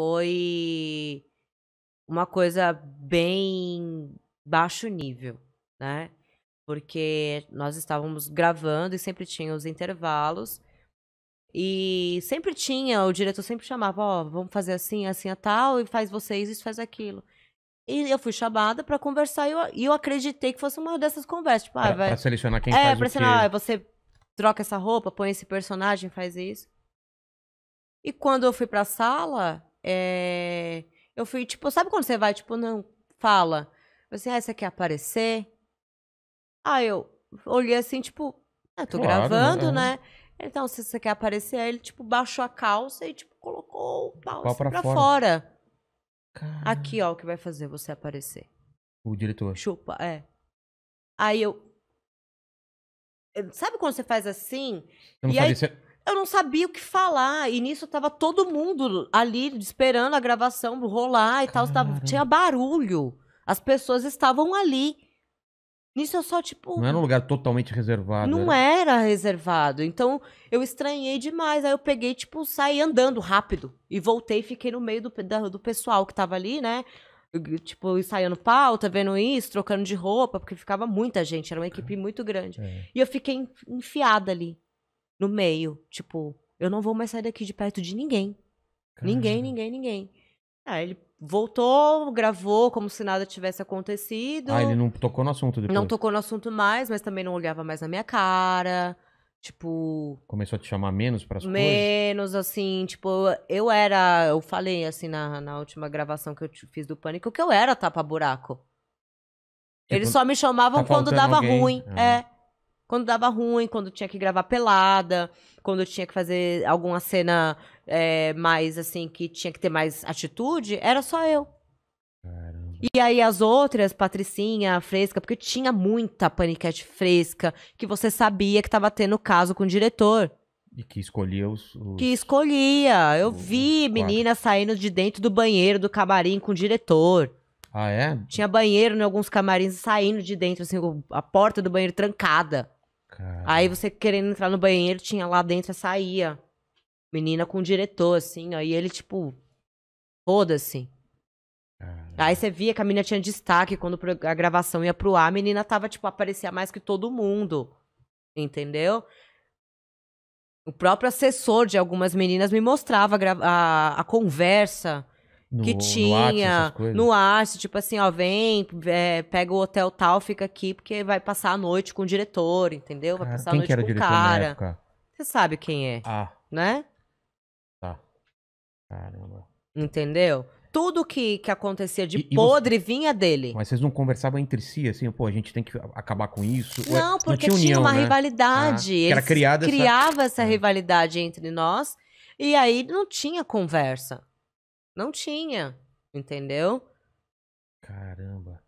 foi uma coisa bem baixo nível, né? Porque nós estávamos gravando e sempre tinha os intervalos. E sempre tinha, o diretor sempre chamava, ó, oh, vamos fazer assim, assim, a tal, e faz vocês, isso faz aquilo. E eu fui chamada para conversar e eu, e eu, acreditei que fosse uma dessas conversas. Tipo, ah, pra, vai... pra selecionar quem é, faz pra o selecionar, que... Ah, você troca essa roupa, põe esse personagem, faz isso. E quando eu fui pra sala, é... Eu fui, tipo, sabe quando você vai, tipo, não fala? Você, ah, você quer aparecer? Aí eu olhei assim, tipo, ah, tô claro, né? gravando, né? né? Então, se você quer aparecer, aí ele, tipo, baixou a calça e, tipo, colocou o pau, pra, pra fora. fora. Aqui, ó, o que vai fazer você aparecer. O diretor. Chupa, é. Aí eu. Eh, sabe quando você faz assim? não e aí eu não sabia o que falar. E nisso tava todo mundo ali esperando a gravação rolar e tal. Tava, tinha barulho. As pessoas estavam ali. Nisso eu só, tipo. Não era um lugar totalmente reservado. Não era. era reservado. Então eu estranhei demais. Aí eu peguei, tipo, saí andando rápido. E voltei e fiquei no meio do, do pessoal que tava ali, né? tipo, ensaiando pauta, vendo isso, trocando de roupa, porque ficava muita gente, era uma equipe ah. muito grande. É. E eu fiquei enfiada ali no meio. Tipo, eu não vou mais sair daqui de perto de ninguém. Caramba. Ninguém, ninguém, ninguém. Ah, Aí ele voltou, gravou como se nada tivesse acontecido. Ah, ele não tocou no assunto depois. Não tocou no assunto mais, mas também não olhava mais na minha cara. Tipo. Começou a te chamar menos para as coisas? Menos, assim. Tipo, eu era. Eu falei, assim, na, na última gravação que eu fiz do Pânico, que eu era tapa-buraco. Tipo, Eles só me chamavam tá quando dava alguém. ruim. Ah. É. Quando dava ruim, quando tinha que gravar pelada, quando tinha que fazer alguma cena é, mais assim, que tinha que ter mais atitude, era só eu. Caramba. E aí as outras, Patricinha, Fresca, porque tinha muita paniquete fresca que você sabia que estava tendo caso com o diretor. E que escolhia os. os... Que escolhia. Eu vi meninas saindo de dentro do banheiro do camarim com o diretor. Ah, é? Tinha banheiro em alguns camarins saindo de dentro, assim, a porta do banheiro trancada. Caramba. Aí você querendo entrar no banheiro, tinha lá dentro, saía. Menina com o diretor, assim, ó. E ele, tipo, foda-se. Aí você via que a menina tinha destaque quando a gravação ia pro ar, a menina tava, tipo, aparecia mais que todo mundo. Entendeu? O próprio assessor de algumas meninas me mostrava a, a, a conversa no, que tinha no Arce, tipo assim, ó, vem, é, pega o hotel tal, fica aqui, porque vai passar a noite com o diretor, entendeu? Vai cara, ah, passar a noite com o cara. Você sabe quem é, ah. né? Tá. Caramba. Entendeu? Tudo que, que acontecia de e, podre e você... vinha dele. Mas vocês não conversavam entre si, assim, pô, a gente tem que acabar com isso? É, não, porque não tinha, tinha, uma né? rivalidade. Ah, era criada criava essa... essa é. rivalidade entre nós, e aí não tinha conversa. Não tinha, entendeu? Caramba.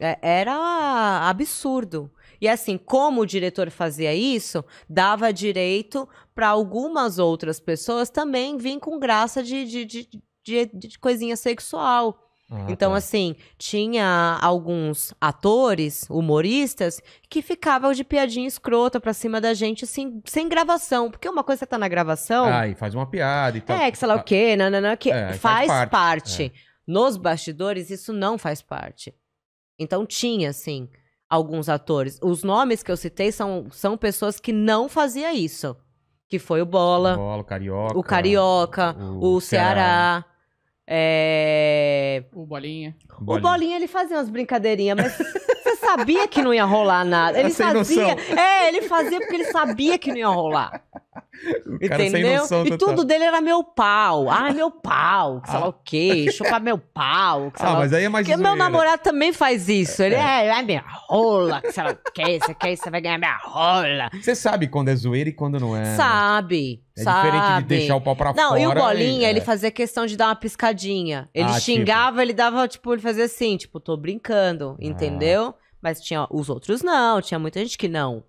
É, era absurdo. E assim, como o diretor fazia isso, dava direito para algumas outras pessoas também vir com graça de, de, de, de, de coisinha sexual. Ah, então, tá. assim, tinha alguns atores, humoristas, que ficavam de piadinha escrota pra cima da gente, assim, sem gravação. Porque uma coisa que é tá na gravação. Ah, e faz uma piada e tal. É, que sei lá o quê, não que é, faz, faz, parte. parte. É. Nos bastidores, isso não faz parte. Então, tinha, assim, alguns atores. Os nomes que eu citei são, são pessoas que não faziam isso. Que foi o Bola. O Bola, o Carioca. O Carioca, o, o Ceará. Ceará é... O Bolinha. O Bolinha, ele fazia umas brincadeirinhas, mas você sabia que não ia rolar nada. Ele Sem fazia. Noção. É, ele fazia porque ele sabia que não ia rolar. Entendeu? e tudo dele era meu pau. Ah, meu pau, sei ah. lá o quê, chupar meu pau. ah, mas aí é mais Porque meu namorado também faz isso. Ele é, é, é minha rola, sei lá o quê, você quer, isso você vai ganhar minha rola. Você sabe quando é zoeira e quando não é. Né? Sabe. É sabe. diferente de deixar o pau pra não, fora. Não, e o Bolinha, e... É. ele fazia questão de dar uma piscadinha. Ele ah, tipo. xingava, tipo... ele dava, tipo, ele fazia assim, tipo, tô brincando, ah. entendeu? Mas tinha os outros não, tinha muita gente que não.